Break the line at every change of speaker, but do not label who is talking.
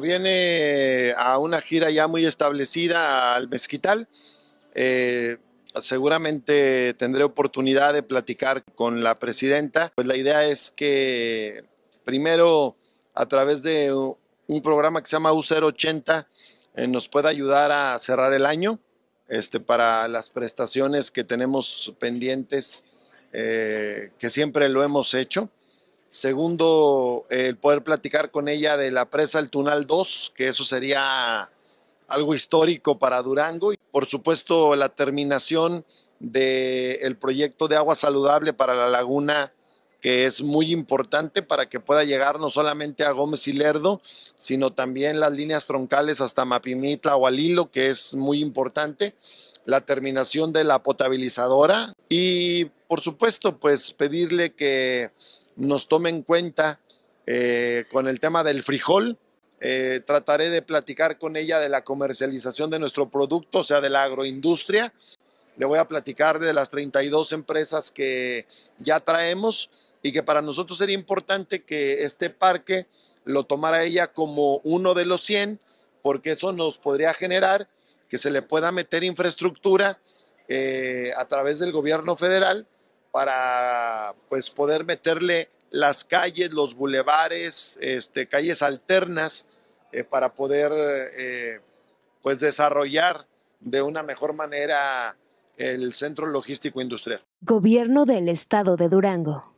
viene eh, a una gira ya muy establecida al Mezquital. Eh, seguramente tendré oportunidad de platicar con la presidenta. Pues la idea es que primero a través de un programa que se llama U080 eh, nos pueda ayudar a cerrar el año este, para las prestaciones que tenemos pendientes, que siempre lo hemos hecho. Segundo, el poder platicar con ella de la presa El Tunal 2, que eso sería algo histórico para Durango. Y por supuesto, la terminación del proyecto de agua saludable para la laguna, que es muy importante para que pueda llegar no solamente a Gómez y Lerdo, sino también las líneas troncales hasta Mapimita o Alilo, que es muy importante. La terminación de la potabilizadora y, por supuesto, pues pedirle que nos tome en cuenta eh, con el tema del frijol. Eh, trataré de platicar con ella de la comercialización de nuestro producto, o sea, de la agroindustria. Le voy a platicar de las 32 empresas que ya traemos y que para nosotros sería importante que este parque lo tomara ella como uno de los 100, porque eso nos podría generar que se le pueda meter infraestructura eh, a través del gobierno federal para pues, poder meterle las calles, los bulevares, este, calles alternas eh, para poder eh, pues desarrollar de una mejor manera el centro logístico industrial. Gobierno del Estado de Durango.